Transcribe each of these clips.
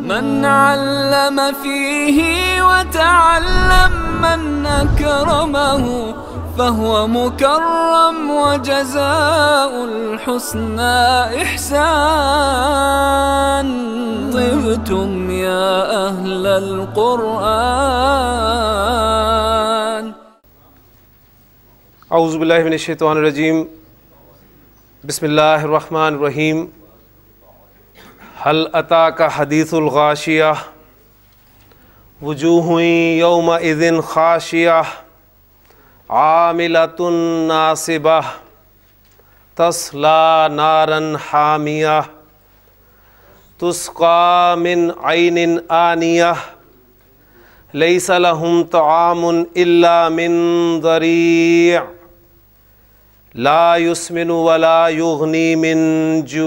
من علم فيه وتعلم من أكرمه فهو مكرم وجزاء الحسنى إحسان طبتم يا أهل القرآن أعوذ بالله من الشيطان الرجيم بسم الله الرحمن الرحيم हल अता का हदीसुलगाशिया हुई यौम इज़िन खाशिया आमिलतुन नासिबा तसला नारन हामिया तुस्का मिन आइन आनिया लईसलहम तआमुन इल्ला मिन दरिया ला युस्मिन वला युगनी मिन जू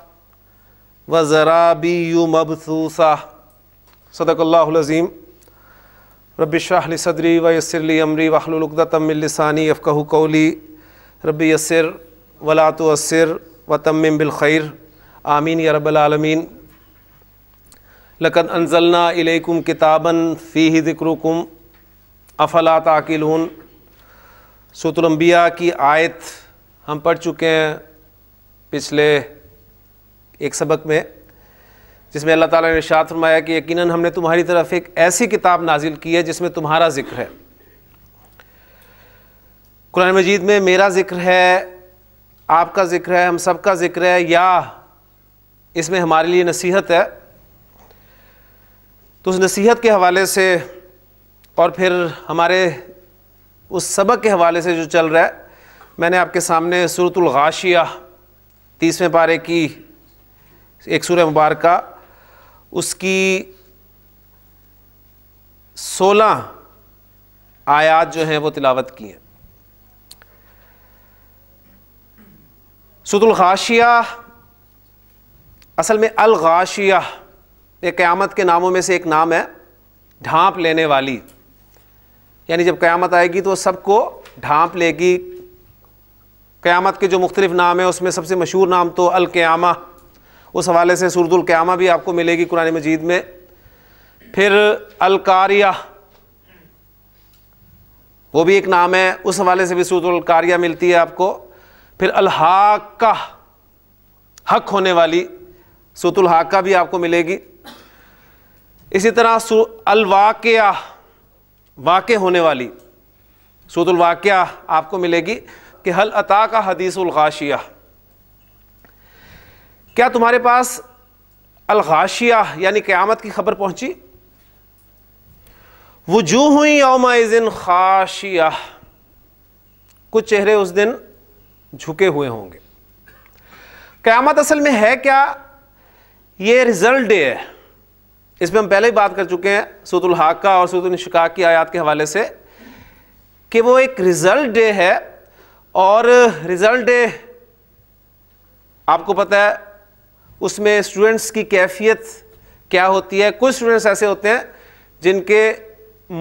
व ज़राबी यू मबसूसा सदकल्लाज़ीम रबिशाहली सदरी व यसरली अमरी वाहलुलदा तमिलसानी कौली रबी यसर वलातर असर व तम बिलखैर आमीन या रबालमीन लकद अनजलना इलेकुम किताबन फ़ी ज़िक्रुकुम अफला ताकिलून सतुलम्बिया की आयत हम पढ़ चुके हैं पिछले एक सबक में जिसमें अल्लाह ताला ने शाद फरमाया कि यकीनन हमने तुम्हारी तरफ एक ऐसी किताब नाजिल की है जिसमें तुम्हारा ज़िक्र है कुरान मजीद में मेरा ज़िक्र है आपका ज़िक्र है हम सब का ज़िक्र है या इसमें हमारे लिए नसीहत है तो उस नसीहत के हवाले से और फिर हमारे उस सबक के हवाले से जो चल रहा है मैंने आपके सामने सूरतुल गाशिया तीसवें पारे की एक सूर्य मुबारक उसकी सोलह आयात जो हैं वो तिलावत की हैं सतुलगाशिया असल में अलगाशिया ये क़्यामत के नामों में से एक नाम है ढांप लेने वाली यानी जब क़्यामत आएगी तो वह सबको ढांप लेगी क़्यामत के जो मुख्तलिफ़ नाम है उसमें सबसे मशहूर नाम तो अलक़्यामा उस हवाले से सूरतुल क़्यामा भी आपको मिलेगी कुरान मजीद में फिर अलकारिया वो भी एक नाम है उस हवाले से भी सूरतुल्कारिया मिलती है आपको फिर अलहाका हक होने वाली हाका भी आपको मिलेगी इसी तरह अलवाक़िया वाक़ होने वाली वाक़ आपको मिलेगी कि हल अता का गाशिया क्या तुम्हारे पास अलगाशिया यानी क़्यामत की खबर पहुंची वजू हुई ओमाइजिन खाशिया कुछ चेहरे उस दिन झुके हुए होंगे क़्यामत असल में है क्या ये रिज़ल्ट डे है इसमें हम पहले ही बात कर चुके हैं सूतुल हाका और सूतुल शिका की आयात के हवाले से कि वो एक रिज़ल्ट डे है और रिज़ल्ट डे आपको पता है उसमें स्टूडेंट्स की कैफियत क्या होती है कुछ स्टूडेंट्स ऐसे होते हैं जिनके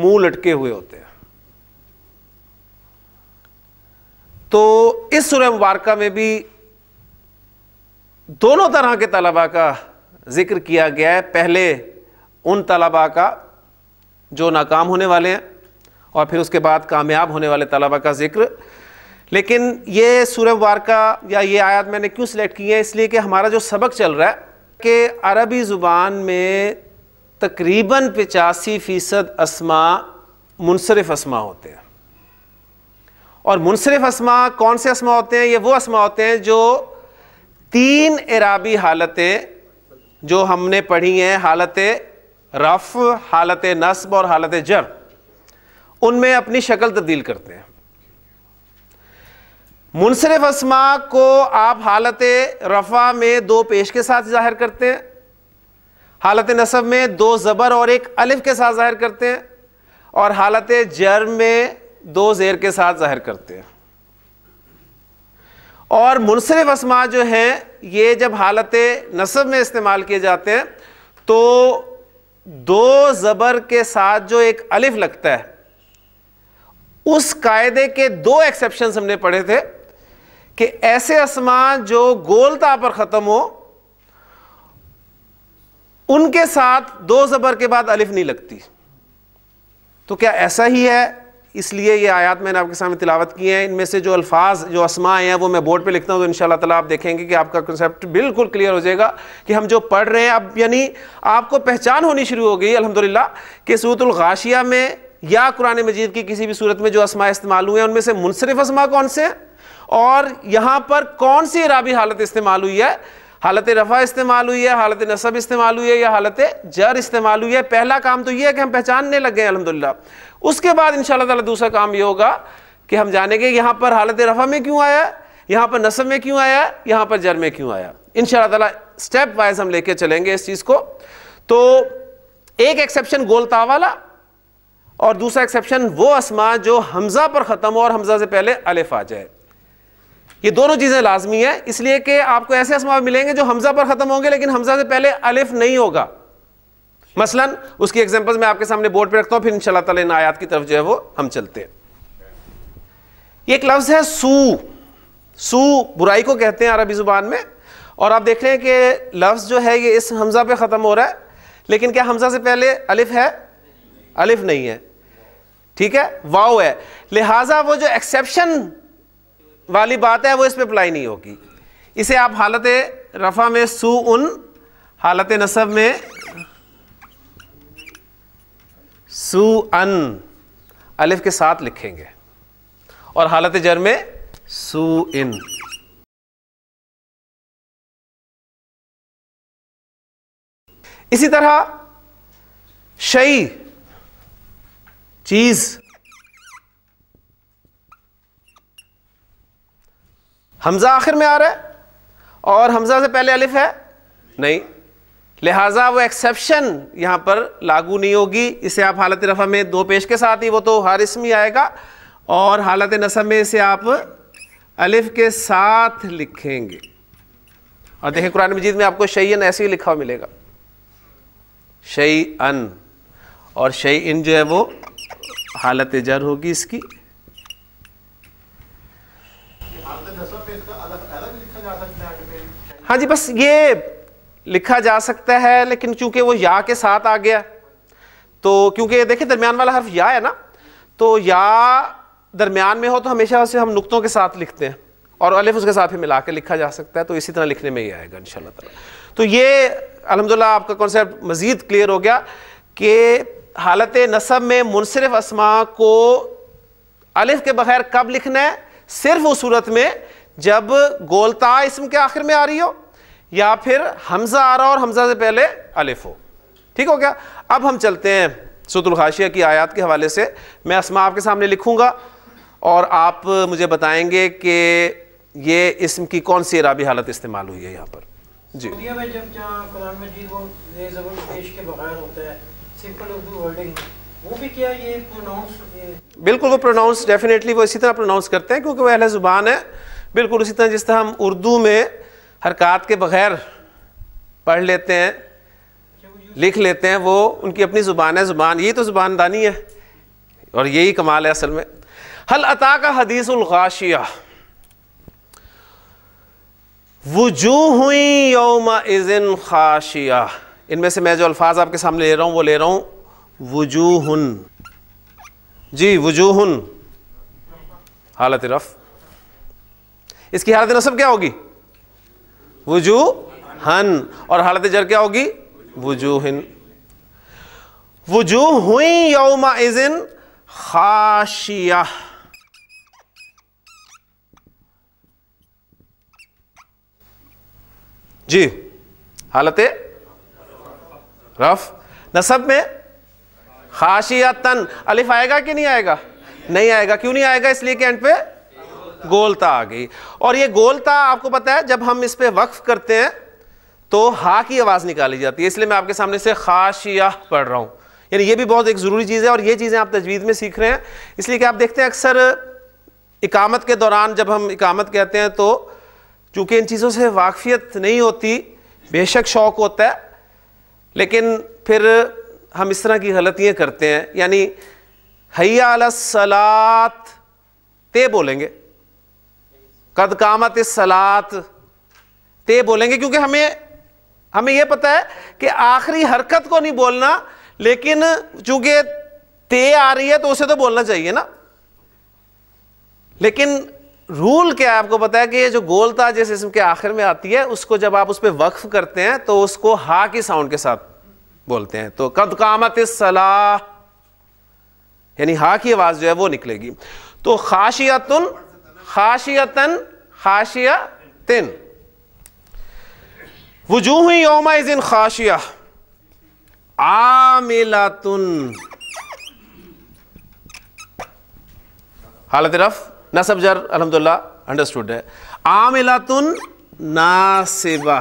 मुंह लटके हुए होते हैं तो इस सुरह मुबारका में भी दोनों तरह के तलबा का जिक्र किया गया है पहले उन तलबा का जो नाकाम होने वाले हैं और फिर उसके बाद कामयाब होने वाले तलबा का जिक्र लेकिन ये सूर्य का या ये आयत मैंने क्यों सिलेक्ट की है इसलिए कि हमारा जो सबक चल रहा है कि अरबी ज़ुबान में तकरीबन पचासी फ़ीसद असमा मुनसरफ असमा होते हैं और मुनसरफ असमा कौन से असमा होते हैं ये वो असमा होते हैं जो तीन इराबी हालतें जो हमने पढ़ी हैं हालत रफ़ हालत नस्ब और हालत जर उनमें अपनी शक्ल तब्दील करते हैं मुनसरफ असमा को आप हालत रफ़ा में दो पेश के साथ ज़ाहिर करते हैं हालत नसब में दो ज़बर और एक अलिफ के साथ ज़ाहिर करते हैं और हालत जर में दो ज़ेर के साथ ज़ाहिर करते हैं और मुनसरफ असमा जो हैं ये जब हालत नसब में इस्तेमाल किए जाते हैं तो दो ज़बर के साथ जो एक अलिफ लगता है उस कायदे के दो एक्सेप्शन हमने पढ़े थे कि ऐसे असमा जो गोलता पर ख़त्म हो उनके साथ दो ज़बर के बाद अलिफ नहीं लगती तो क्या ऐसा ही है इसलिए ये आयात मैंने आपके सामने तिलावत की है इनमें से जो अल्फाज जो असमा हैं वो मैं बोर्ड पे लिखता हूँ तो इन ताला आप देखेंगे कि आपका कंसेप्ट बिल्कुल क्लियर हो जाएगा कि हम जो पढ़ रहे हैं अब यानी आपको पहचान होनी शुरू हो गई अलहमदिल्ला कि सूरतुल गाशिया में या कुरान मजीद की किसी भी सूरत में जो असमा इस्तेमाल हुए हैं उनमें से मुनसरफ असमा कौन से हैं और यहाँ पर कौन सी इराबी हालत इस्तेमाल हुई है हालत रफ़ा इस्तेमाल हुई है हालत नसब इस्तेमाल हुई है या हालत जर इस्तेमाल हुई है पहला काम तो यह है कि हम पहचानने लग गए अलहमदिल्ला उसके बाद इन ताला दूसरा काम ये होगा कि हम जानेंगे यहाँ पर हालत रफ़ा में क्यों आया यहां पर नसब में क्यों आया यहां पर जर में क्यों आया इन ताला स्टेप वाइज हम लेके चलेंगे इस चीज़ को तो एक एक्सेप्शन गोलता वाला और दूसरा एक्सेप्शन वो असमा जो हमज़ा पर ख़त्म हो और हमज़ा से पहले अलिफ आ जाए ये दोनों चीज़ें लाजमी है इसलिए कि आपको ऐसे असमा मिलेंगे जो हमजा पर ख़त्म होंगे लेकिन हमजा से पहले अलिफ नहीं होगा मसलन उसकी एग्जाम्पल मैं आपके सामने बोर्ड पर रखता हूं फिर इनशाला ताला इन आयात की तरफ जो है वो हम चलते हैं एक लफ्ज़ है सू सू बुराई को कहते हैं अरबी ज़ुबान में और आप देख रहे हैं कि लफ्ज़ जो है ये इस हमज़ा पे ख़त्म हो रहा है लेकिन क्या हमज़ा से पहले अलिफ है अलिफ नहीं है ठीक है वाओ है लिहाजा वो जो एक्सेप्शन वाली बात है वो इस पर अप्लाई नहीं होगी इसे आप हालत रफ़ा में सू उन हालत नसब में सू अन अलिफ के साथ लिखेंगे और हालत जर में सू इन इसी तरह शई चीज़ हमज़ा आखिर में आ रहा है और हमज़ा से पहले अलिफ है नहीं लिहाजा वो एक्सेप्शन यहाँ पर लागू नहीं होगी इसे आप हालत रफ़ा में दो पेश के साथ ही वो तो हर में आएगा और हालत नसब में इसे आप अलिफ के साथ लिखेंगे और देखें कुरान मजीद में आपको अन ऐसे ही लिखा मिलेगा शई अन और शई इन जो है वो हालत जर होगी इसकी हाँ जी बस ये लिखा जा सकता है लेकिन चूंकि वो या के साथ आ गया तो क्योंकि देखिए दरमियान वाला हर्फ या है ना तो या दरमियान में हो तो हमेशा उसे हम नुकतों के साथ लिखते हैं और अलिफ उसके साथ ही मिला के लिखा जा सकता है तो इसी तरह लिखने में ही आएगा इन तो ये अलहमदिल्ला आपका कॉन्सेप्ट मज़ीद क्लियर हो गया कि हालत नसब में मुनसरफ असमा को अलिफ के बगैर कब लिखना है सिर्फ उस सूरत में जब गोलता इसम के आखिर में आ रही हो या फिर हमजा आ रहा और हमजा से पहले अलिफ हो ठीक हो गया अब हम चलते हैं सतुलखाशिया की आयात के हवाले से मैं असमा आपके सामने लिखूँगा और आप मुझे बताएंगे कि ये इसम की कौन सी इराबी हालत इस्तेमाल हुई है यहाँ पर जी में जब वो भी क्या ये प्रोनाउंस बिल्कुल वो प्रोनाउंस डेफिनेटली वो इसी तरह प्रोनाउंस करते हैं क्योंकि वह अहला ज़ुबान है बिल्कुल उसी तरह जिस तरह हम उर्दू में हरकत के बग़ैर पढ़ लेते हैं लिख लेते हैं वो उनकी अपनी ज़ुबान है ज़ुबान यही तो ज़ुबानदानी है और यही कमाल है असल में हल अता का हदीसुलगाशिया वजू हुई योम इज़िन खाशिया इनमें से मैं जो अल्फाज आपके सामने ले रहा हूँ वो ले रहा हूँ वजूहन जी वजूहन हालत रफ इसकी हालत नसब क्या होगी वजू हन और हालत जर क्या होगी हिन वजू हुई यौमा इजिन खाशिया जी हालत रफ नसब में खाशिया तन अलिफ आएगा कि नहीं आएगा नहीं आएगा क्यों नहीं आएगा इसलिए कि एंड पे गोलता आ गई और ये गोलता आपको पता है जब हम इस पर वक्फ करते हैं तो हा की आवाज़ निकाली जाती है इसलिए मैं आपके सामने से खाशिया पढ़ रहा हूँ यानी ये भी बहुत एक ज़रूरी चीज़ है और ये चीज़ें आप तजवीज़ में सीख रहे हैं इसलिए कि आप देखते हैं अक्सर इकामत के दौरान जब हम इकामत कहते हैं तो चूँकि इन चीज़ों से वाकफियत नहीं होती बेशक शौक होता है लेकिन फिर हम इस तरह की गलतियाँ करते हैं यानी हैया सलात ते बोलेंगे कद कामत सलात ते बोलेंगे क्योंकि हमें हमें यह पता है कि आखिरी हरकत को नहीं बोलना लेकिन चूंकि ते आ रही है तो उसे तो बोलना चाहिए ना लेकिन रूल क्या है आपको पता है कि ये जो गोलता जिस इसम के आखिर में आती है उसको जब आप उस पर वक्फ करते हैं तो उसको हा की साउंड के साथ बोलते हैं तो कद कामत सलाह यानी हा की आवाज़ जो है वो निकलेगी तो खाशियतन खाशियतन खाशिया तिन वजूह योमा दिन खाशिया आमिला तुन हालत रफ नसब जर अलहमदुल्ला अंडरस्टूड है आमिला तुन नासिबा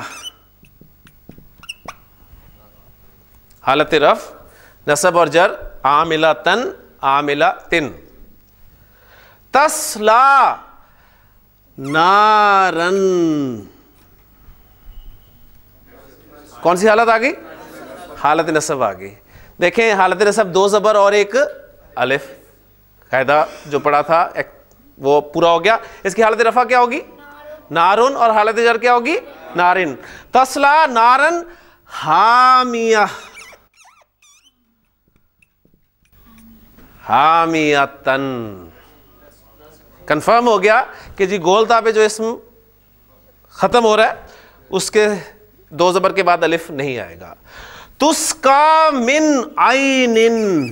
हालत रफ नसब और जर आमिला तन आमिला तिन तस्ला नारन कौन सी हालत आ गई हालत नसब आ गई देखें हालत नसब दो ज़बर और एक अलिफ कायदा जो पढ़ा था एक, वो पूरा हो गया इसकी हालत रफ़ा क्या होगी नारुन और हालत जर क्या होगी नारिन तसला नारन हामिया हामिया तन कंफर्म हो गया कि जी गोलता पे जो इसम ख़त्म हो रहा है उसके दो ज़बर के बाद अलिफ नहीं आएगा तुस्का मिन आई निन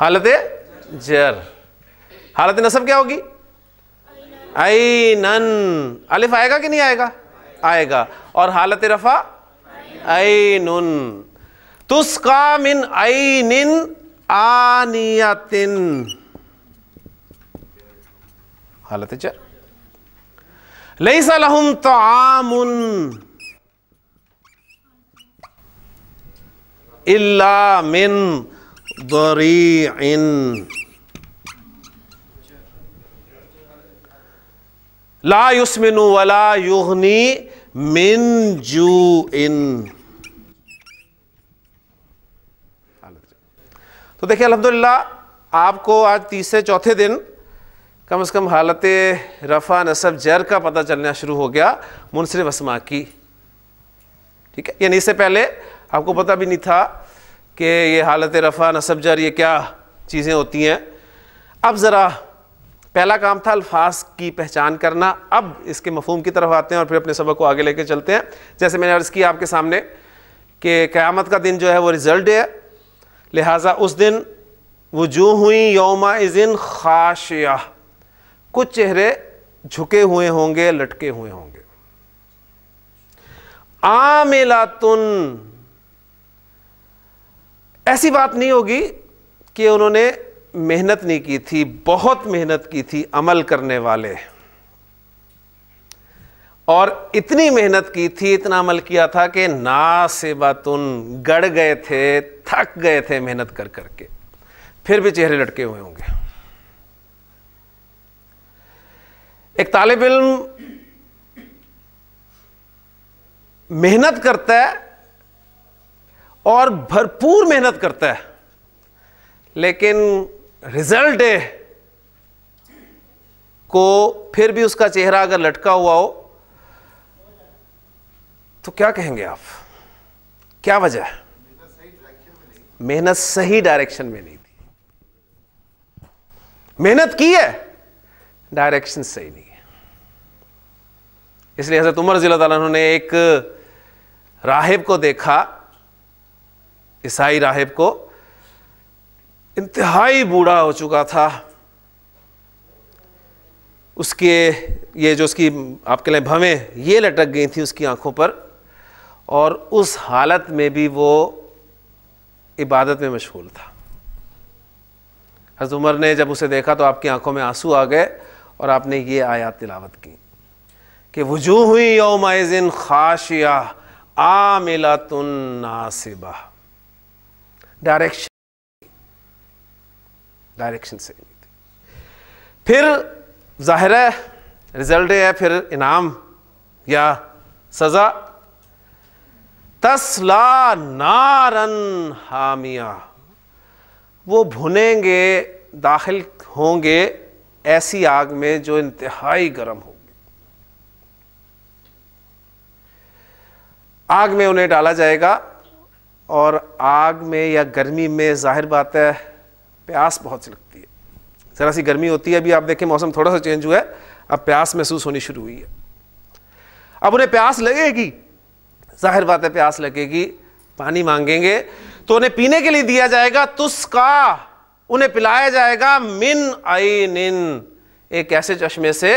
हालत जर हालत नसब क्या होगी आई नन अलिफ आएगा कि नहीं आएगा आएगा और हालत रफा नुन तुस्का मिन आई निन آنية حالة جر ليس لهم طعام إلا من ضريع لا يسمن ولا يغني من جوء तो देखिए अल्हम्दुलिल्लाह आपको आज तीसरे चौथे दिन कम से कम हालत रफ़ा नसब जर का पता चलना शुरू हो गया मुनसर वसमा की ठीक है यानी इससे पहले आपको पता भी नहीं था कि ये हालत रफ़ा नसब जर ये क्या चीज़ें होती हैं अब ज़रा पहला काम था अल्फाज की पहचान करना अब इसके मफहम की तरफ आते हैं और फिर अपने सबक को आगे लेके चलते हैं जैसे मैंने अर्ज़ किया आपके सामने कि क़्यामत का दिन जो है वो रिज़ल्ट है लिहाजा उस दिन वजू हुई योमा दिन खाशिया कुछ चेहरे झुके हुए होंगे लटके हुए होंगे तुन ऐसी बात नहीं होगी कि उन्होंने मेहनत नहीं की थी बहुत मेहनत की थी अमल करने वाले और इतनी मेहनत की थी इतना अमल किया था कि ना से बातुन गड़ गए थे थक गए थे मेहनत कर करके फिर भी चेहरे लटके हुए होंगे एक तालब इम मेहनत करता है और भरपूर मेहनत करता है लेकिन रिजल्ट को फिर भी उसका चेहरा अगर लटका हुआ हो तो क्या कहेंगे आप क्या वजह है मेहनत सही डायरेक्शन में नहीं थी मेहनत की है डायरेक्शन सही नहीं है इसलिए हजरत उमर जिला ने एक राहिब को देखा ईसाई राहिब को इंतहाई बूढ़ा हो चुका था उसके ये जो उसकी आपके लिए भवें ये लटक गई थी उसकी आंखों पर और उस हालत में भी वो इबादत में मशहूल था हज़रत उमर ने जब उसे देखा तो आपकी आंखों में आंसू आ गए और आपने ये आयात तिलावत की कि वजू हुई योमाइजिन खाशिया आमिला तुन नासिबा डायरेक्शन डायरेक्शन से फिर जाहिर है रिजल्ट है फिर इनाम या सज़ा तस्ला नारन हामिया वो भुनेंगे दाखिल होंगे ऐसी आग में जो इंतहाई गर्म होगी आग में उन्हें डाला जाएगा और आग में या गर्मी में जाहिर बात है प्यास बहुत सी लगती है ज़रा सी गर्मी होती है अभी आप देखें मौसम थोड़ा सा चेंज हुआ है अब प्यास महसूस होनी शुरू हुई है अब उन्हें प्यास लगेगी जाहिर बात है प्यास लगेगी पानी मांगेंगे तो उन्हें पीने के लिए दिया जाएगा तुस्का उन्हें पिलाया जाएगा मिन आई निन एक ऐसे चश्मे से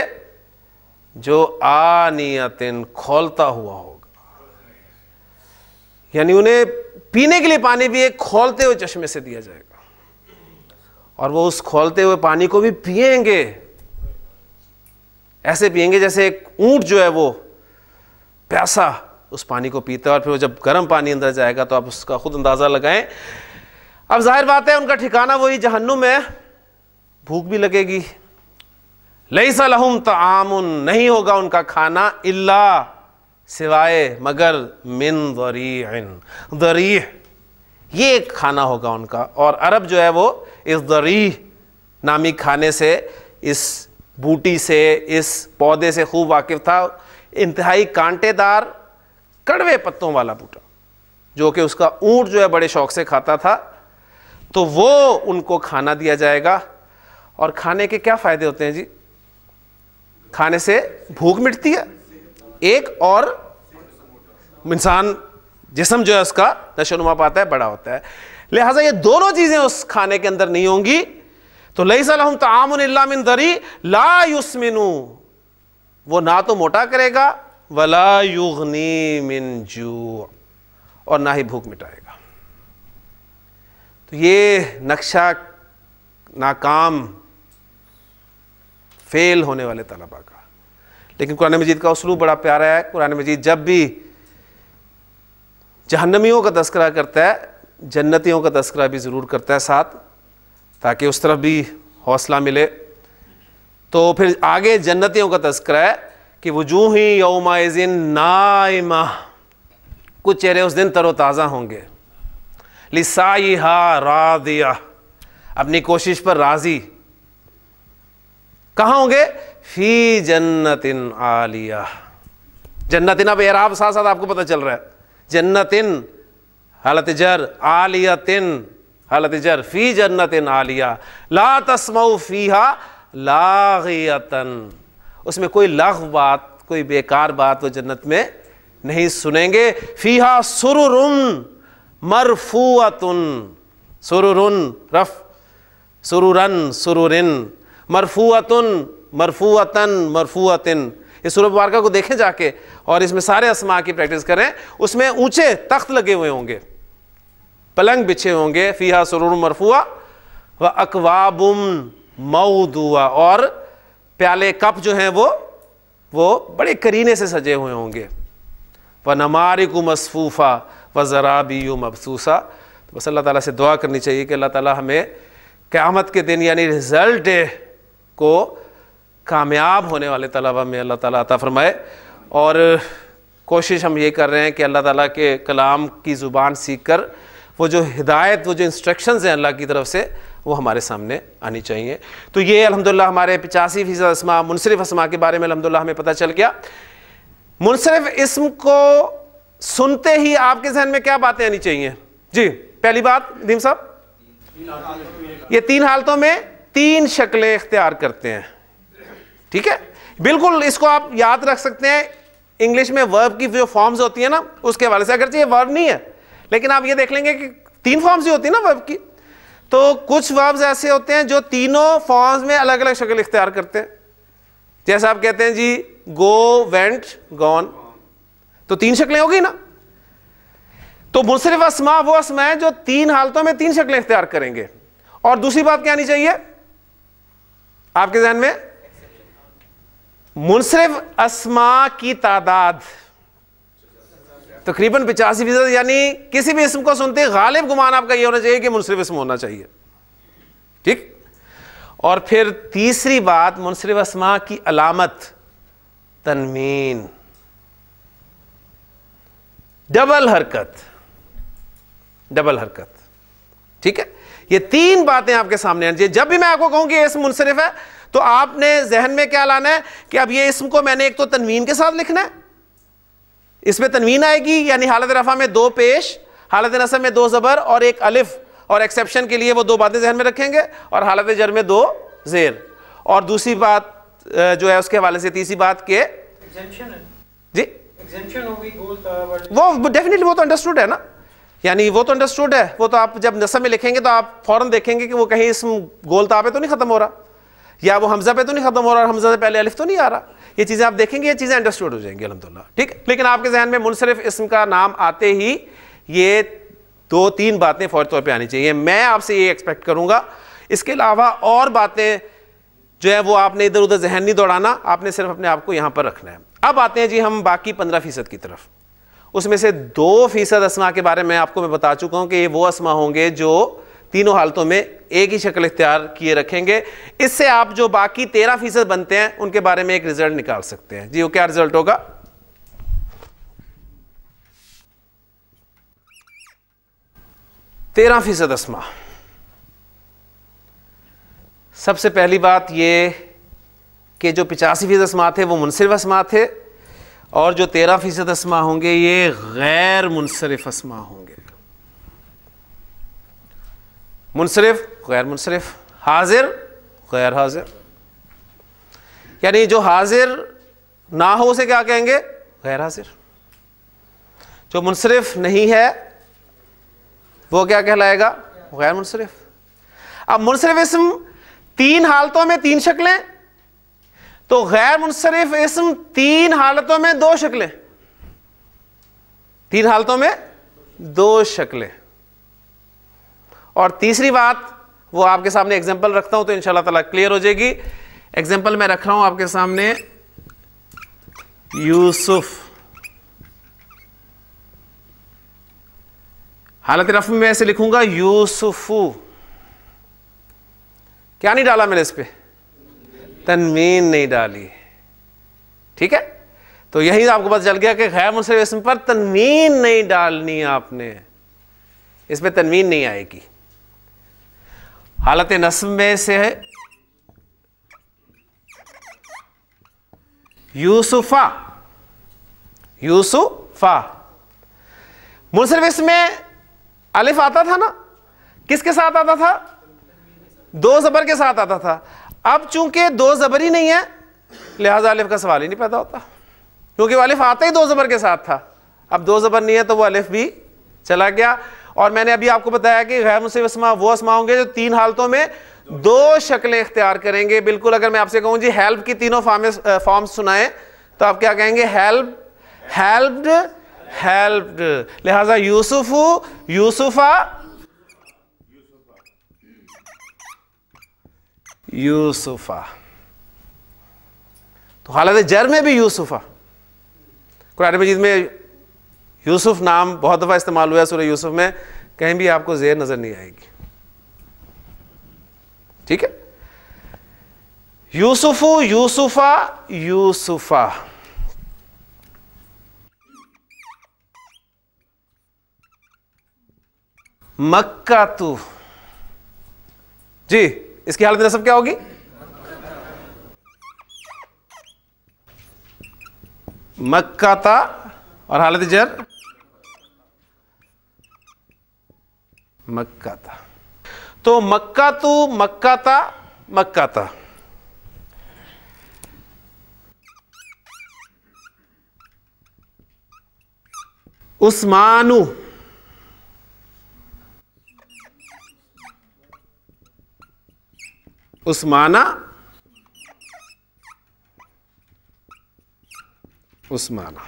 जो आनियतिन खोलता हुआ होगा यानी उन्हें पीने के लिए पानी भी एक खोलते हुए चश्मे से दिया जाएगा और वो उस खोलते हुए पानी को भी पिएंगे ऐसे पिएंगे जैसे एक ऊंट जो है वो प्यासा उस पानी को पीता है और फिर वो जब गर्म पानी अंदर जाएगा तो आप उसका खुद अंदाज़ा लगाएं अब जाहिर बात है उनका ठिकाना वही जहन्नुम है भूख भी लगेगी लई सलहम तामुन नहीं होगा उनका खाना इल्ला सिवाय मगर मिन दरी दरी ये एक खाना होगा उनका और अरब जो है वो इस दरी नामी खाने से इस बूटी से इस पौधे से खूब वाकिफ था इंतहाई कांटेदार कड़वे पत्तों वाला बूटा जो कि उसका ऊंट जो है बड़े शौक से खाता था तो वो उनको खाना दिया जाएगा और खाने के क्या फ़ायदे होते हैं जी खाने से भूख मिटती है एक और इंसान जिसम जो है उसका नशोनुमा पाता है बड़ा होता है लिहाजा ये दोनों चीज़ें उस खाने के अंदर नहीं होंगी तो लई तो तामन दरी ला वो ना तो मोटा करेगा वला युगनी मिन जू और ना ही भूख मिटाएगा तो ये नक्शा नाकाम फेल होने वाले तलबा का लेकिन कुरान मजीद का उसलू बड़ा प्यारा है कुरान मजीद जब भी जहन्नमियों का तस्करा करता है जन्नतियों का तस्करा भी ज़रूर करता है साथ ताकि उस तरफ भी हौसला मिले तो फिर आगे जन्नतियों का तस्करा है कि वजूही यौमाजिन नाइमा कुछ चेहरे उस दिन तरोताज़ा होंगे लिसाई हा रा अपनी कोशिश पर राजी कहा होंगे फी जन्नतिन आलिया जन्नतिन अब एराब साथ साथ आपको पता चल रहा है जन्नतिन हालत जर आलियतिन हालत जर फी जन्नतिन आलिया ला तस्मऊ फीहा लागियतन उसमें कोई लघ बात कोई बेकार बात वो जन्नत में नहीं सुनेंगे फीहा सुरुरुन मरफूअतुन सुरुरुन रफ सुरुरन सुरुरिन मरफूअतुन मरफूअतन मरफूअतिन इस सूर्य को देखें जाके और इसमें सारे असमा की प्रैक्टिस करें उसमें ऊंचे तख्त लगे हुए होंगे पलंग बिछे होंगे फीहा सुर मरफुआ व अकवाबुम मऊ और प्याले कप जो हैं वो वो बड़े करीने से सजे हुए होंगे व नमारिक मसफूफ़ा व ज़राबी मबसूसा तो बस अल्लाह ताला से दुआ करनी चाहिए कि अल्लाह ताला हमें क़्यामत के दिन यानी रिज़ल्ट डे को कामयाब होने वाले तलबा में अल्लाह ताला अता फरमाए और कोशिश हम ये कर रहे हैं कि अल्लाह ताला के कलाम की ज़ुबान सीख कर वो जो हिदायत वो जो इंस्ट्रक्शंस हैं अल्लाह की तरफ से वो हमारे सामने आनी चाहिए तो ये अलहमदिल्ला हमारे पचासी फीसद असमा मुनसरफ असमा के बारे में अलहमदिल्ला हमें पता चल गया मुनसरफ इसम को सुनते ही आपके जहन में क्या बातें आनी चाहिए जी पहली बात दीम साहब ये तीन हालतों में तीन शक्लें इख्तियार करते हैं ठीक है बिल्कुल इसको आप याद रख सकते हैं इंग्लिश में वर्ब की जो फॉर्म्स होती है ना उसके हवाले से अगर ये वर्ब नहीं है लेकिन आप ये देख लेंगे कि तीन फॉर्म्स ही होती है ना वर्ब की तो कुछ वर्ब्स ऐसे होते हैं जो तीनों फॉर्म्स में अलग अलग शक्ल इख्तियार करते हैं जैसे आप कहते हैं जी गो वेंट गॉन तो तीन शक्लें होगी ना तो मुनसरफ असमा वो असमा है जो तीन हालतों में तीन शक्लें इख्तियार करेंगे और दूसरी बात क्या आनी चाहिए आपके जहन में मुनसरफ असमा की तादाद तकरीबन पचासी फीसद यानी किसी भी इसम को सुनते गालिब गुमान आपका ये होना चाहिए कि मुनसरफ इसम होना चाहिए ठीक और फिर तीसरी बात मुनसरफ असमा की अलामत तनमीन डबल हरकत डबल हरकत ठीक है ये तीन बातें आपके सामने आनी चाहिए जब भी मैं आपको कहूं कि इसम मुनसरफ है तो आपने जहन में क्या लाना है कि अब ये इसम को मैंने एक तो तनवीन के साथ लिखना है इसमें तनवीन आएगी यानी हालत रफ़ा में दो पेश हालत नसम में दो ज़बर और एक अलिफ और एक्सेप्शन के लिए वो दो बातें जहन में रखेंगे और हालत जर में दो जेर और दूसरी बात जो है उसके हवाले से तीसरी बात के जी वो डेफिनेटली वो तो अंडरस्टूड है ना यानी वो तो अंडरस्टूड है वो तो आप जब नसम में लिखेंगे तो आप फ़ौरन देखेंगे कि वो कहीं इस गोल पे तो नहीं ख़त्म हो रहा या वो हमज़ा पे तो नहीं ख़त्म हो रहा और हमज़ा से पहले अलिफ तो नहीं आ रहा ये चीज़ें आप देखेंगे ये चीज़ें अंडरस्टूड हो जाएंगी अलहमदिल्ला ठीक लेकिन आपके जहन में मुनसरफ इसम का नाम आते ही ये दो तीन बातें फौरी तौर पर आनी चाहिए मैं आपसे ये एक्सपेक्ट करूंगा इसके अलावा और बातें जो है वो आपने इधर उधर जहन नहीं दौड़ाना आपने सिर्फ अपने आप को यहां पर रखना है अब आते हैं जी हम बाकी पंद्रह फ़ीसद की तरफ उसमें से दो फ़ीसद असमा के बारे में आपको मैं बता चुका हूं कि ये वो असमा होंगे जो तीनों हालतों में एक ही शक्ल इख्तियार किए रखेंगे इससे आप जो बाकी तेरह फीसद बनते हैं उनके बारे में एक रिजल्ट निकाल सकते हैं जी वो क्या रिजल्ट होगा तेरह फीसद असमा सबसे पहली बात ये कि जो पिचासी फीसद असमा थे वो मुनसिफ असमा थे और जो तेरह फीसद असमा होंगे ये गैर मुनसरफ असमा होंगे मुनसरफ गैर मुनसरफ हाजिर गैर हाजिर यानी जो हाजिर ना हो उसे क्या कहेंगे गैर हाजिर जो मुनसरफ नहीं है वो क्या कहलाएगा गैर मुनसरफ अब मुनसरफ इसम तीन हालतों में तीन शक्लें तो गैर मुनसरफ इसम तीन हालतों में दो शक्लें तीन हालतों में दो शक्लें और तीसरी बात वो आपके सामने एग्जाम्पल रखता हूं तो इन तला क्लियर हो जाएगी एग्जाम्पल मैं रख रहा हूं आपके सामने यूसुफ हालत रफ में मैं ऐसे लिखूंगा यूसुफू क्या नहीं डाला मैंने इस पर तनवीन नहीं डाली ठीक है तो यही तो आपको पता चल गया कि गैर मुसलिम पर तनवीन नहीं डालनी आपने इसमें तनवीन नहीं आएगी हालत नस्म में से है यूसुफा यूसुफा मुनसरफ इसमें अलिफ आता था ना किसके साथ आता था दो जबर के साथ आता था अब चूंकि दो जबर ही नहीं है लिहाजा अलिफ का सवाल ही नहीं पैदा होता क्योंकि वो अलिफ आता ही दो जबर के साथ था अब दो जबर नहीं है तो वो अलिफ भी चला गया और मैंने अभी आपको बताया कि गैर मुसिब असमा वो असमा होंगे जो तीन हालतों में दो शक्लें इख्तियार करेंगे बिल्कुल अगर मैं आपसे कहूँ जी हेल्प की तीनों फॉर्म्स फॉर्म सुनाए तो आप क्या कहेंगे हेल्प हेल्प्ड हेल्प्ड लिहाजा यूसुफ यूसुफा यूसुफा तो हालत जर में भी यूसुफा कुरान मजीद में यूसुफ नाम बहुत दफ़ा इस्तेमाल हुआ है सूर्य यूसुफ में कहीं भी आपको जेर नज़र नहीं आएगी ठीक है यूसुफ यूसुफा यूसुफा मक्का तू जी इसकी हालत नसब क्या होगी मक्का था और हालत जर मक्का था तो मक्का तो मक्का था मक्का था उस्मानु उस्माना उस्माना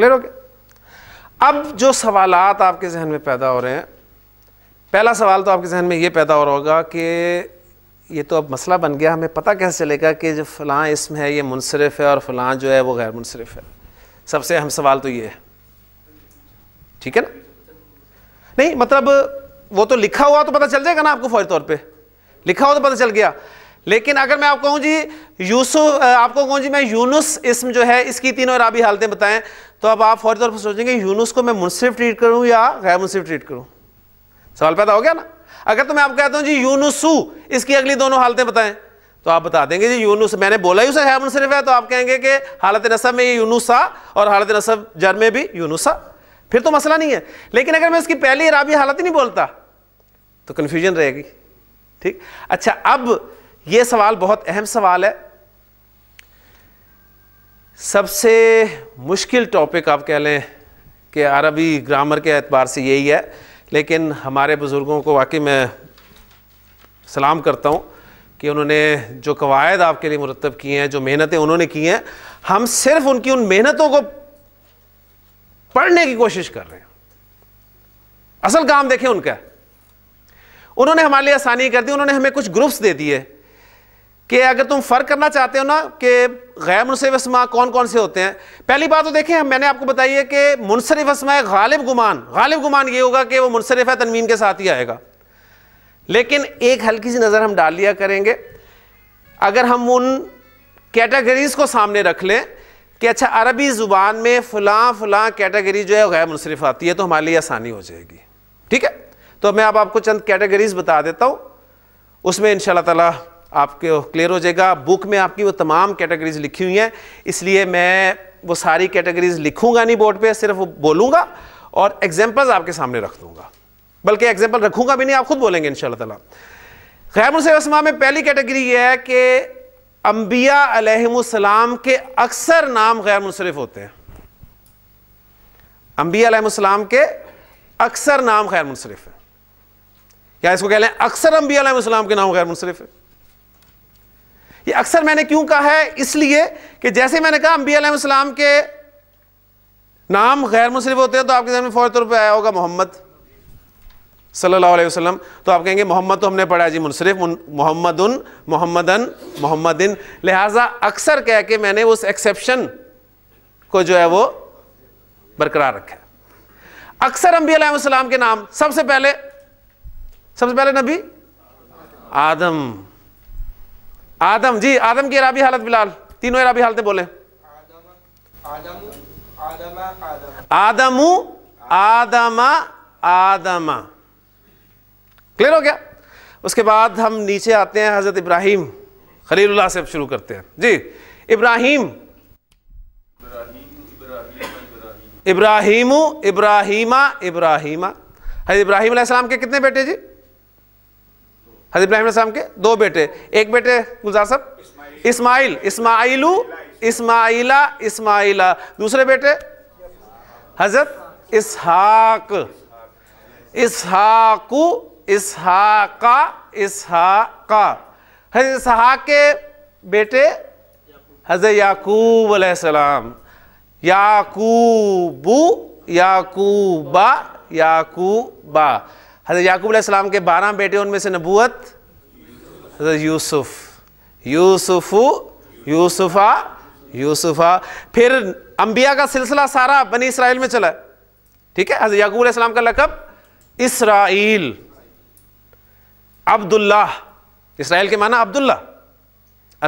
क्लियर हो गया अब जो सवाल आपके जहन में पैदा हो रहे हैं पहला सवाल तो आपके जहन में ये पैदा हो रहा होगा कि ये तो अब मसला बन गया हमें पता कैसे चलेगा कि जो फलां इसम है ये मुनसरफ है और फलां जो है वो गैर मुनसरफ है सबसे अहम सवाल तो ये है ठीक है ना नहीं मतलब वो तो लिखा हुआ तो पता चल जाएगा ना आपको फौरी तौर पर लिखा हुआ तो पता चल गया लेकिन अगर मैं आपको कहूँ जी यूसुफ आपको कहूँ जी मैं यूनुस इसम जो है इसकी तीनों राबी हालतें बताएं तो अब आप फौरी तौर पर सोचेंगे यूनुस को मैं मुनसिफ ट्रीट करूँ या गैर मुनसिफ ट्रीट करूँ सवाल पैदा हो गया ना अगर तो मैं आपको कहता हूँ जी यूनुसु इसकी अगली दोनों हालतें बताएं तो आप बता देंगे जी यूनुस मैंने बोला ही उसे गैर मुनसिफ है तो आप कहेंगे कि हालत नसब में ये यूनुसा और हालत नसब जर में भी यूनुसा फिर तो मसला नहीं है लेकिन अगर मैं इसकी पहली राबी हालत ही नहीं बोलता तो कन्फ्यूजन रहेगी ठीक अच्छा अब ये सवाल बहुत अहम सवाल है सबसे मुश्किल टॉपिक आप कह लें कि अरबी ग्रामर के एतबार से यही है लेकिन हमारे बुज़ुर्गों को वाकई मैं सलाम करता हूँ कि उन्होंने जो कवायद आपके लिए मुरतब किए हैं जो मेहनतें उन्होंने की हैं हम सिर्फ उनकी उन मेहनतों को पढ़ने की कोशिश कर रहे हैं असल काम देखें उनका उन्होंने हमारे लिए आसानी कर दी उन्होंने हमें कुछ ग्रुप्स दे दिए कि अगर तुम फ़र्क करना चाहते हो ना कि गैर मुनसरफ असमा कौन कौन से होते हैं पहली बात तो देखें मैंने आपको बताई है कि मुनसरफ असमा गालिब गुमान गालिब गुमान ये होगा कि वो मुनसरफ है तनवीन के साथ ही आएगा लेकिन एक हल्की सी नज़र हम डाल लिया करेंगे अगर हम उन कैटेगरीज़ को सामने रख लें कि अच्छा अरबी ज़ुबान में फ़लाँ फ़लाँ कैटेगरी जो है गैर मुनसरफ आती है तो हमारे लिए आसानी हो जाएगी ठीक है तो मैं अब आपको चंद कैटेगरीज़ बता देता हूँ उसमें इन ताला आपके क्लियर हो जाएगा बुक में आपकी वो तमाम कैटेगरीज लिखी हुई हैं इसलिए मैं वो सारी कैटेगरीज लिखूंगा नहीं बोर्ड पे सिर्फ बोलूंगा और एग्जाम्पल्स आपके सामने रख दूंगा बल्कि एग्जाम्पल रखूंगा भी नहीं आप खुद बोलेंगे इन शाला गैर मुसलमान में पहली कैटेगरी ये है कि अम्बिया अलैहिस्सलाम के अक्सर नाम गैर मुनसरफ होते हैं अम्बिया अलैहिस्सलाम के अक्सर नाम गैर मुनसरफ है या इसको कह लें अक्सर अम्बिया के नाम गैर मुनसरफ है ये अक्सर मैंने क्यों कहा है इसलिए कि जैसे मैंने कहा अम्बी के नाम गैर मुसलिफ होते हैं तो आपके सामने में फौरी तौर पर आया होगा मोहम्मद सल्लल्लाहु अलैहि वसल्लम तो आप कहेंगे मोहम्मद तो हमने पढ़ा जी मुनसरफ मोहम्मद उन मोहम्मदन मोहम्मदिन लिहाजा अक्सर कह के मैंने उस एक्सेप्शन को जो है वो बरकरार रखा अक्सर अम्बी के नाम सबसे पहले सबसे पहले नबी आदम आदम जी आदम की इराबी हालत बिलाल तीनों इराबी हालतें बोले आदमू आदमा आदमा क्लियर हो गया उसके बाद हम नीचे आते हैं हजरत इब्राहिम खलील से शुरू करते हैं जी इब्राहिम इब्राहिम इब्राहिमा इब्राहिमा हजरत इब्राहिम के कितने बेटे जी हजरत इब्राहिम के दो बेटे एक बेटे गुलजार साहब इस्माइल इस्माइलू इस्माइला इस्माइला दूसरे बेटे हजरत इसहाक इसहाकू इसहाका इसहाका हजरत इसहाक के बेटे हजरत याकूब अलैहिस्सलाम याकूबू याकूबा याकूबा हज़रत याकूब अलैहिस्सलाम के बारह बेटे उनमें से नबूत हज़रत यूसुफ यूसुफ यूसुफा यूसुफा फिर अम्बिया का सिलसिला सारा बनी इसराइल में चला ठीक है हज़रत याकूब अलैहिस्सलाम का लकब इसराइल अब्दुल्ला इसराइल के माना अब्दुल्ला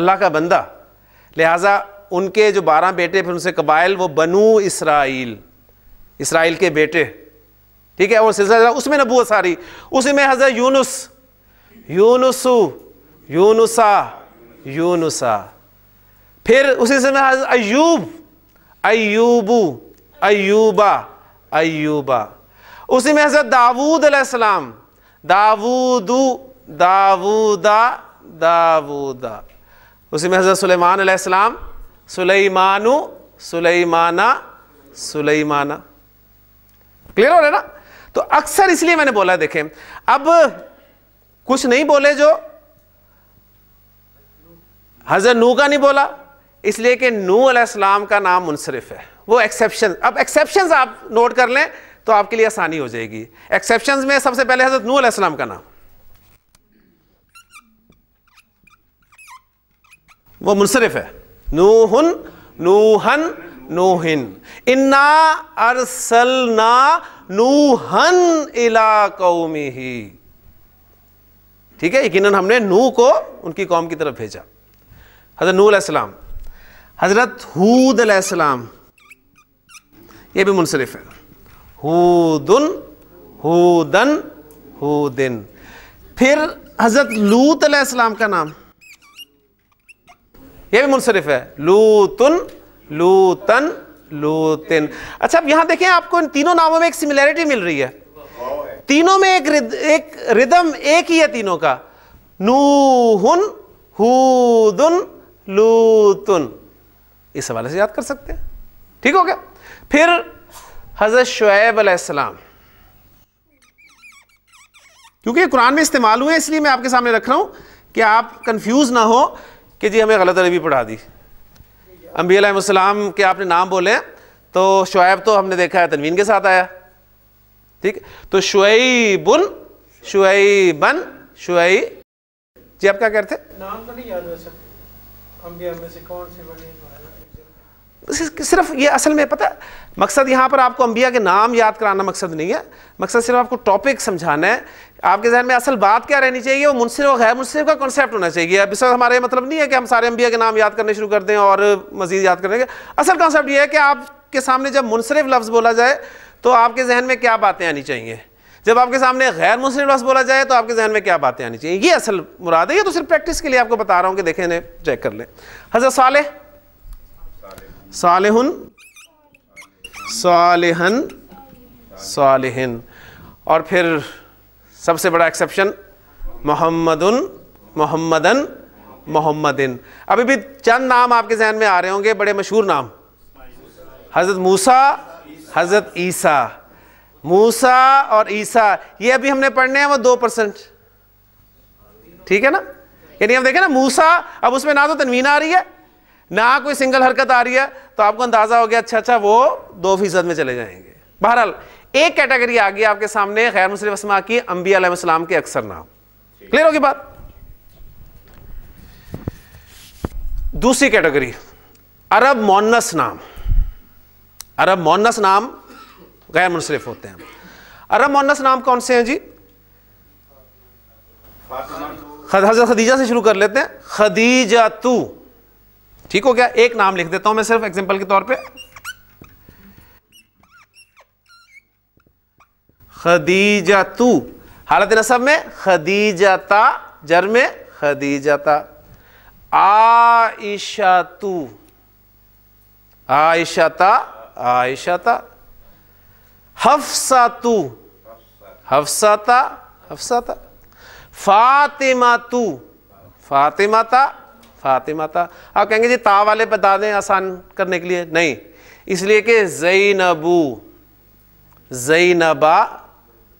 अल्लाह का बंदा लिहाजा उनके जो बारह बेटे फिर उनसे कबाइल वो बनू इसराइल इसराइल के बेटे ठीक है और सिलसिला उसमें नबूत सारी उसी में हजरत यूनुस यूनुसु यूनुसा यूनुसा फिर उसी से में हजरत अयूब अयूबू अयूबा अयूबा उसी में हजरत दाऊद अलैहिस्सलाम दाऊदू दाऊदा दाऊदा उसी में हजरत सुलेमान अलैहिस्सलाम सुलेमानु सुलेमाना सुलेमाना क्लियर हो रहा है ना तो अक्सर इसलिए मैंने बोला देखें अब कुछ नहीं बोले जो हजरत नू का नहीं बोला इसलिए कि नू अलैहिस्सलाम का नाम मुनसरफ है वो एक्सेप्शन अब एक्सेप्शन आप नोट कर लें तो आपके लिए आसानी हो जाएगी एक्सेप्शन में सबसे पहले हजरत नू अलैहिस्सलाम का नाम वो मुनसरफ है नूहन नूहन नूहिन इन्ना अरसलना नूहन इला कौमी ही ठीक है यकीन हमने नू को उनकी कौम की तरफ भेजा हजरत नू अलैहिस्सलाम हजरत हूद अलैहिस्सलाम ये भी मुनसरिफ है हूदन हूदन हूदिन फिर हजरत लूत अलैहिस्सलाम का नाम ये भी मुनसरिफ है लूतन लूतन लोतिन अच्छा अब यहां देखें आपको इन तीनों नामों में एक सिमिलैरिटी मिल रही है तीनों में एक रिद, एक रिदम एक ही है तीनों का नूहुन हुदुन लूतुन इस हवाले से याद कर सकते हैं ठीक हो गया फिर हज़रत शुएब अलैहिस्सलाम क्योंकि कुरान में इस्तेमाल हुए इसलिए मैं आपके सामने रख रहा हूं कि आप कंफ्यूज ना हो कि जी हमें गलत अरबी पढ़ा दी अम्बीम के आपने नाम बोले तो शुएब तो हमने देखा है तनवीन के साथ आया ठीक तो शुई शुएबन शुई जी आप क्या कहते नाम तो नहीं याद अंबिया में से कौन से सिर्फ ये असल में पता मकसद यहाँ पर आपको अंबिया के नाम याद कराना मकसद नहीं है मकसद सिर्फ आपको टॉपिक समझाना है आपके जहन में असल बात क्या रहनी चाहिए वो मुनसिफ और गैर मुनसिफ का कॉन्सेप्ट होना चाहिए अब इस हमारे मतलब नहीं है कि हम सारे अम्बिया के नाम याद करने शुरू कर दें और मजीद याद करने के असल कॉन्सेप्ट यह है कि आपके सामने जब मुनसरफ लफ्ज़ बोला जाए तो आपके जहन में क्या बातें आनी चाहिए जब आपके सामने गैर मुनसरफ लफ्ज़ बोला जाए तो आपके जहन में क्या बातें आनी चाहिए ये असल मुराद है ये तो सिर्फ प्रैक्टिस के लिए आपको बता रहा हूँ कि देखें चेक कर लें हजरत साल सालहन सालहन सालहन और फिर सबसे बड़ा एक्सेप्शन मोहम्मदन मोहम्मदन मोहम्मदिन अभी भी चंद नाम आपके जहन में आ रहे होंगे बड़े मशहूर नाम हज़रत मूसा हज़रत ईसा मूसा और ईसा ये अभी हमने पढ़ने हैं वो दो परसेंट ठीक है ना यानी हम देखें ना मूसा अब उसमें ना तो तनवीन आ रही है ना कोई सिंगल हरकत आ रही है तो आपको अंदाज़ा हो गया अच्छा अच्छा वो दो फीसद में चले जाएंगे बहरहाल एक कैटेगरी आ गई आपके सामने गैर मुस्लिम असमा की अम्बी के अक्सर नाम क्लियर होगी बात दूसरी कैटेगरी अरब मोनस नाम अरब मोनस नाम गैर मुनसरफ होते हैं अरब मोनस नाम कौन से हैं जी हजरत खदीजा से शुरू कर लेते हैं खदीजा तू ठीक हो गया एक नाम लिख देता हूं मैं सिर्फ एग्जांपल के तौर पे खदीजा तू हालत नसब में खदीजाता जर में खदीजाता आयशा तू आयशाता आयशाता हफ्सा तू हफ्साता हफ्साता फातिमा तू फातिमाता फातिमाता आप कहेंगे जी ता वाले बता दें आसान करने के लिए नहीं इसलिए कि जई नबू जई नबा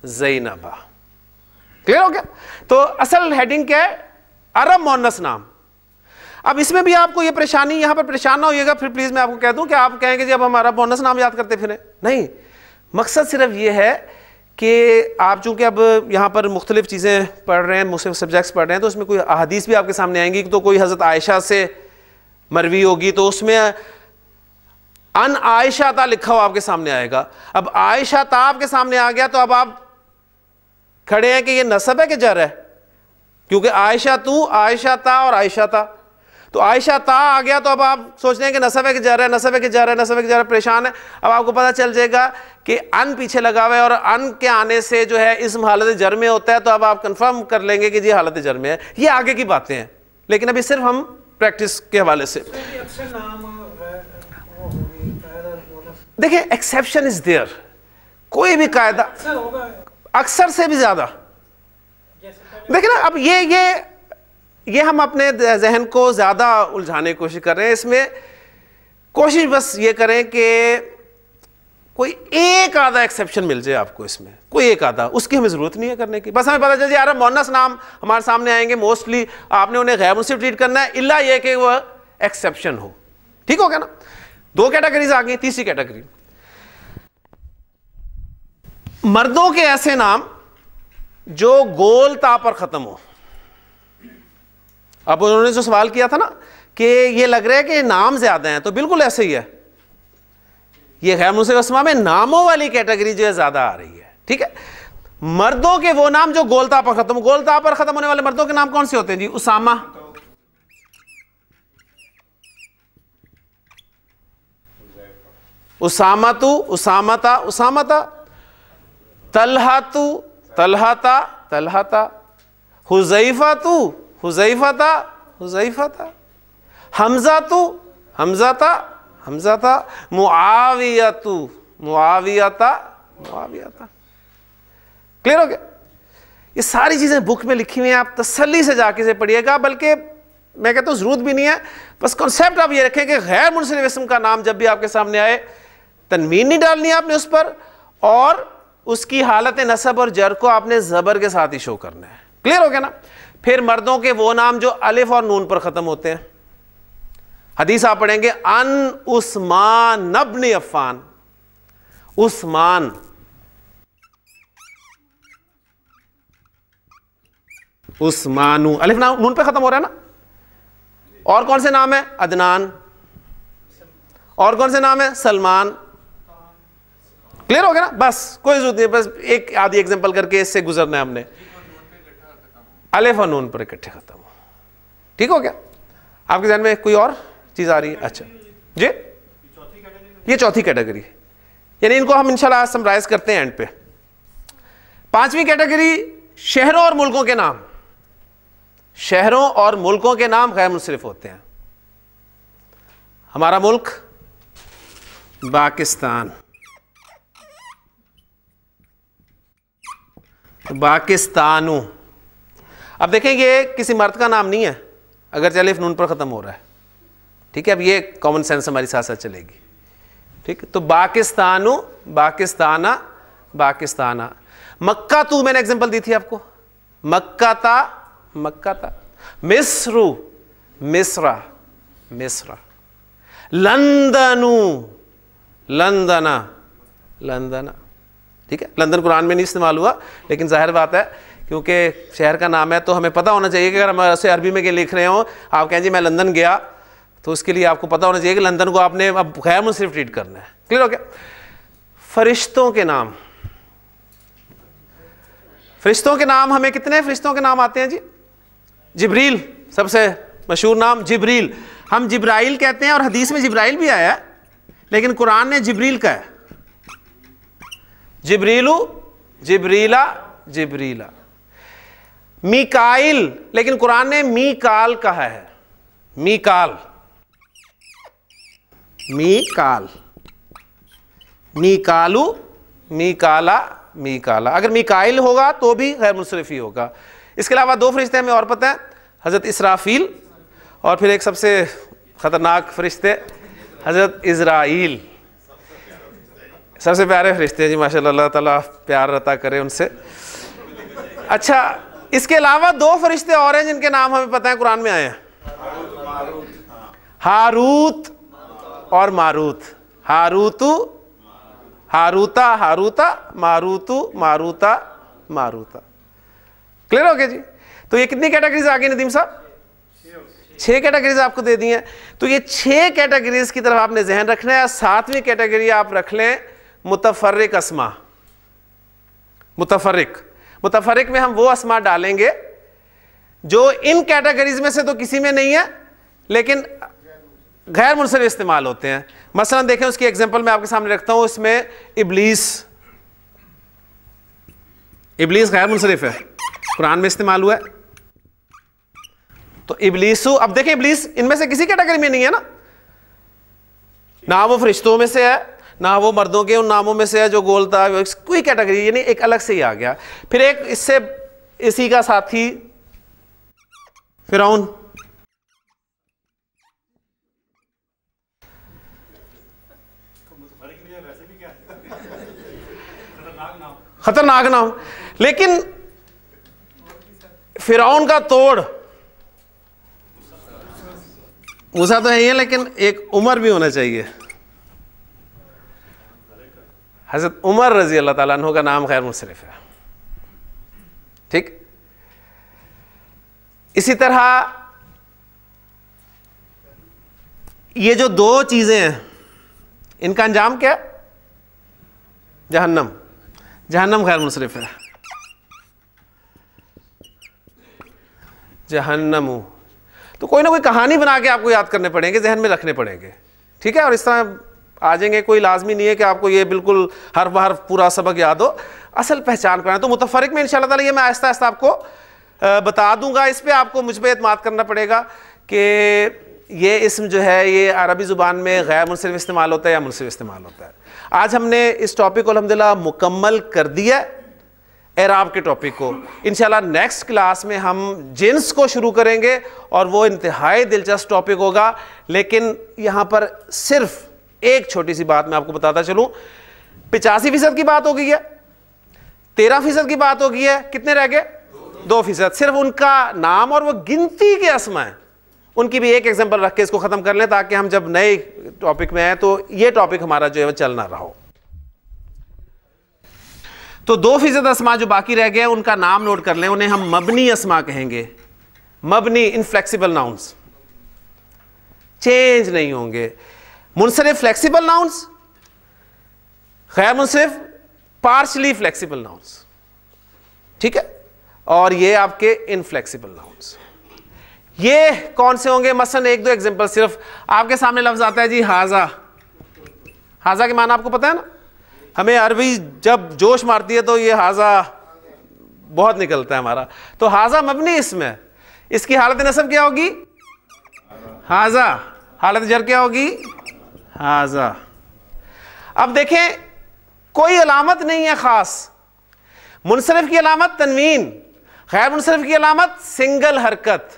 जैनबा क्लियर हो गया तो असल हेडिंग क्या है अरब मोनस नाम अब इसमें भी आपको ये परेशानी यहां पर परेशान ना होइएगा फिर प्लीज़ मैं आपको कह दूं कि आप कहेंगे जब हम अरब मोनस नाम याद करते फिर नहीं मकसद सिर्फ ये है कि आप चूंकि अब यहाँ पर मुख्तलिफ चीज़ें पढ़ रहे हैं मुस्लिम सब्जेक्ट्स पढ़ रहे हैं तो उसमें कोई अहदीस भी आपके सामने आएंगी तो कोई हज़रत आयशा से मरवी होगी तो उसमें अन आयशा ता लिखा हुआ आपके सामने आएगा अब आयशा ता आपके सामने आ गया तो अब आप खड़े हैं कि ये नसब है कि जर है क्योंकि आयशा तू आयशा ता और आयशा ता तो आयशा ता आ गया तो अब आप सोच रहे हैं कि नसब है कि जर है नसब है कि जर है नसब है कि जर परेशान है अब आपको पता चल जाएगा कि अन पीछे लगा हुआ है और अन के आने से जो है इस हालत जर में होता है तो अब आप कंफर्म कर लेंगे कि जी हालत जर में है ये आगे की बातें हैं लेकिन अभी सिर्फ हम प्रैक्टिस के हवाले से देखिए एक्सेप्शन इज देयर कोई भी कायदा अक्सर से भी ज़्यादा देखिए ना अब ये ये ये हम अपने जहन को ज़्यादा उलझाने की कोशिश कर रहे हैं इसमें कोशिश बस ये करें कि कोई एक आधा एक्सेप्शन मिल जाए आपको इसमें कोई एक आधा उसकी हमें ज़रूरत नहीं है करने की बस हमें पता चल जाए मोनस नाम हमारे सामने आएंगे मोस्टली आपने उन्हें गैर मुनसिफ ट्रीट करना है इला यह कि वह एक्सेप्शन हो ठीक हो गया ना दो कैटेगरीज आ गई तीसरी कैटेगरी मर्दों के ऐसे नाम जो गोल ता पर ख़त्म हो अब उन्होंने जो सवाल किया था ना कि ये लग रहा है कि नाम ज़्यादा हैं तो बिल्कुल ऐसे ही है ये खैर मुस्लिम असमा में नामों वाली कैटेगरी जो है ज़्यादा आ रही है ठीक है मर्दों के वो नाम जो गोलता पर ख़त्म गोलता पर ख़त्म होने वाले मर्दों के नाम कौन से होते हैं जी उसामा तू उसामता उसामता तलहा तू तलहाता तलहाता हुजैफा तू हुजैफाता हुजैफाता हमजा तू हमजाता था मुआविया तू मुआविया था क्लियर हो गया ये सारी चीज़ें बुक में लिखी हुई हैं आप तसली से जाके से पढ़िएगा बल्कि मैं कहता हूँ ज़रूरत भी नहीं है बस कॉन्सेप्ट आप ये रखें कि गैर मुनसलिम इसम का नाम जब भी आपके सामने आए तनवीन नहीं डालनी आपने उस पर और उसकी हालत नसब और जर को आपने ज़बर के साथ ही शो करना है क्लियर हो गया ना फिर मर्दों के वो नाम जो अलिफ और नून पर ख़त्म होते हैं हदीस आप पढ़ेंगे अन उस्मान अबन अफान उस्मान उस्मानु अलिफ नाम नून पर ख़त्म हो रहा है ना और कौन से नाम है अदनान और कौन से नाम है सलमान क्लियर हो गया ना बस कोई जरूरत नहीं बस एक आधी एग्जाम्पल करके इससे गुजरना है हमने अलेफ और नून पर इकट्ठे खत्म हो ठीक हो गया आपके जहन में कोई और चीज आ रही है अच्छा जी ये चौथी कैटेगरी है यानी इनको हम इंशाल्लाह समराइज करते हैं एंड पे पांचवी कैटेगरी शहरों और मुल्कों के नाम शहरों और मुल्कों के नाम गैर मुनसरफ होते हैं हमारा मुल्क पाकिस्तान बाकिस्तानु अब देखें ये किसी मर्द का नाम नहीं है अगर चले नून पर ख़त्म हो रहा है ठीक है अब ये कॉमन सेंस हमारी साथ साथ चलेगी ठीक तो बाकिस्तानु पाकिस्ताना पाकिस्ताना मक्का तू मैंने एग्जांपल दी थी आपको मक्का ता मक्का ता मिस्रू मिस्रा मिस्रा लंदनू लंदना लंदना ठीक है लंदन कुरान में नहीं इस्तेमाल हुआ लेकिन जाहिर बात है क्योंकि शहर का नाम है तो हमें पता होना चाहिए कि अगर हम ऐसे अरबी में के लिख रहे हो आप कहें जी मैं लंदन गया तो उसके लिए आपको पता होना चाहिए कि लंदन को आपने अब गैर मुनसिफ ट्रीट करना है क्लियर हो गया फरिश्तों के नाम फरिश्तों के नाम हमें कितने फरिश्तों के नाम आते हैं जी जिब्रील सबसे मशहूर नाम जिब्रील हम जिब्राइल कहते हैं और हदीस में जिब्राइल भी आया है लेकिन कुरान ने जिब्रील का है जिब्रीलू जिब्रीला जिब्रीला मीकाइल लेकिन कुरान ने मीकाल कहा है मीकाल मीकाल मीकालू मीकाला मीकाला अगर मीकाइल होगा तो भी गैर मुशरफी होगा इसके अलावा दो फरिश्ते हमें और पता है हज़रत इसराफील और फिर एक सबसे ख़तरनाक फरिश्ते हज़रत इसराइल सबसे प्यारे फरिश्ते जी माशा अल्लाह ताला प्यार रता करे उनसे अच्छा इसके अलावा दो फरिश्ते और हैं जिनके नाम हमें पता है कुरान में आए हैं हारूत और मारूत हारूतु हारूता हारूता मारूतु मारूता मारूता क्लियर हो गया जी तो ये कितनी कैटेगरीज आ गई नदीम साहब छह कैटेगरीज आपको दे दी हैं तो ये छह कैटेगरीज की तरफ आपने जहन रखना है सातवीं कैटेगरी आप रख लें मुतफरक असमा मुतफरक मुतफरक में हम वो असमा डालेंगे जो इन कैटेगरीज में से तो किसी में नहीं है लेकिन गैर मुनसर इस्तेमाल होते हैं मसलन देखें उसकी एग्जांपल मैं आपके सामने रखता हूं इसमें इबलीस इबलीस गैर मुनसरफ है कुरान में इस्तेमाल हुआ है तो इबलीसु अब देखें इबलीस इनमें से किसी कैटेगरी में नहीं है ना ना वो फरिश्तों में से है ना वो मर्दों के उन नामों में से है जो गोलता था कोई कैटेगरी यानी एक अलग से ही आ गया फिर एक इससे इसी का साथी फिराउन खतरनाक नाम लेकिन फिराउन का तोड़ मूसा तो है ही है लेकिन एक उम्र भी होना चाहिए हज़रत उमर रज़ी अल्लाह तु का नाम गैर मुशरफ है ठीक इसी तरह ये जो दो चीज़ें हैं इनका अंजाम क्या जहन्नम जहन्नम गैर मुशरफ है जहन्नम तो कोई ना कोई कहानी बना के आपको याद करने पड़ेंगे जहन में रखने पड़ेंगे ठीक है और इस तरह आ जाएंगे कोई लाजमी नहीं है कि आपको ये बिल्कुल हर बार पूरा सबक याद हो असल पहचान है तो मुतफरक में इन ये मैं आहिस्ता आहिस्ता आपको बता दूंगा इस पर आपको मुझ पर अतमाद करना पड़ेगा कि ये इसम जो है ये अरबी ज़ुबान में गैर मुनसिफ इस्तेमाल होता है या मुनसिफ इस्तेमाल होता है आज हमने इस टॉपिक को अलहमदिल्ला मुकम्मल कर दिया एराब के टॉपिक को इन नेक्स्ट क्लास में हम जिन्स को शुरू करेंगे और वो इंतहाई दिलचस्प टॉपिक होगा लेकिन यहाँ पर सिर्फ़ एक छोटी सी बात मैं आपको बताता चलूं पिचासी फीसद की बात हो गई है तेरह फीसद की बात हो गई है कितने रह गए दो फीसद सिर्फ उनका नाम और वो गिनती के असमा है उनकी भी एक एग्जाम्पल रख के इसको खत्म कर लें ताकि हम जब नए टॉपिक में आए तो ये टॉपिक हमारा जो है वो चलना रहो रहा हो तो दो फीसद असमा जो बाकी रह गए उनका नाम नोट कर लें उन्हें हम मबनी असमा कहेंगे मबनी इनफ्लेक्सिबल नाउंस चेंज नहीं होंगे मुनसरफ फ्लेक्सिबल नाउन्स गैर मुनसरफ पार्शली फ्लेक्सिबल नाउन्स ठीक है और ये आपके इनफ्लेक्सिबल नाउन्स ये कौन से होंगे मसलन एक दो एग्जांपल सिर्फ आपके सामने लफ्ज आता है जी हाजा हाजा के माना आपको पता है ना हमें अरबी जब जोश मारती है तो ये हाजा बहुत निकलता है हमारा तो हाजा मबनी इसमें इसकी हालत नसब क्या होगी हाजा हालत जर क्या होगी हाजा अब देखें कोई अलामत नहीं है ख़ास मुनसरफ की अलामत तनवीन खैर मुनसरफ की अलामत सिंगल हरकत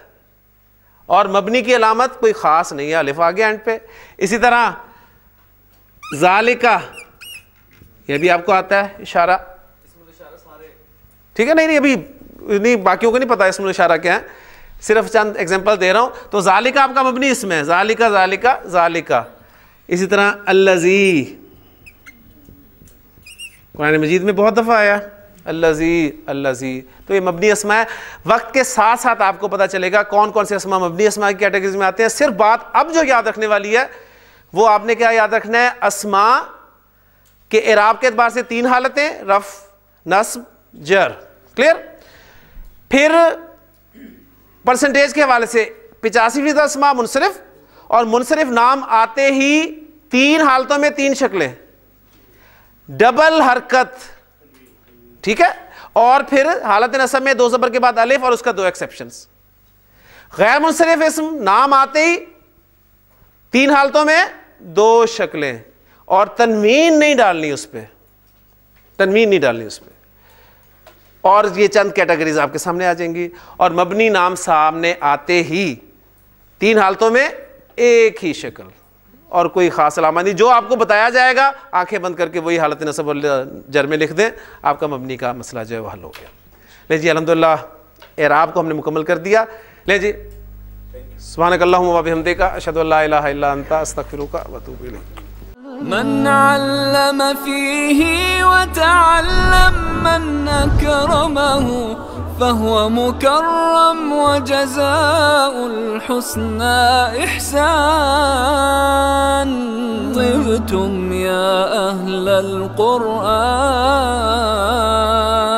और मबनी की अलामत कोई ख़ास नहीं है अलिफ आगे एंड पे इसी तरह जालिका यह भी आपको आता है इशारा ठीक है नहीं नहीं अभी नहीं बाकियों को नहीं पता इसमें इशारा क्या है सिर्फ चंद एग्जाम्पल दे रहा हूं तो जालिका आपका मबनी इसमें जालिका जालिका जालिका इसी तरह अल्लाजी कुरान मजीद में बहुत दफ़ा आया अल्लाजी अल्लाजी तो ये मबनी असमा है वक्त के साथ साथ आपको पता चलेगा कौन कौन से असमा मबनी असमा की कैटेगरीज में आते हैं सिर्फ बात अब जो याद रखने वाली है वो आपने क्या याद रखना है असमा के इराब के अतबार से तीन हालतें रफ नस्ब जर क्लियर फिर परसेंटेज के हवाले से पिचासी फीसद असमा मुनसरफ और मुनसरफ नाम आते ही तीन हालतों में तीन शक्लें डबल हरकत ठीक है और फिर हालत नसब में दो जबर के बाद अलिफ और उसका दो एक्सेप्शन गैर मुनसरफ इसम नाम आते ही तीन हालतों में दो शक्लें और तनवीन नहीं डालनी उस पर तनवीन नहीं डालनी उस पर और ये चंद कैटेगरीज आपके सामने आ जाएंगी और मबनी नाम सामने आते ही तीन हालतों में एक ही शक्ल और कोई ख़ास अलामत नहीं जो आपको बताया जाएगा आंखें बंद करके वही हालत नसब जर में लिख दें आपका मबनी का मसला जो है वह हल हो गया ले जी अलहमदिल्ला एराब को हमने मुकम्मल कर दिया ले जी सुबह अल्लाह हमदे का अशद अस्तफ़िर का من علم فيه وتعلم من أكرمه فهو مكرم وجزاء الحسنى إحسان طبتم يا أهل القرآن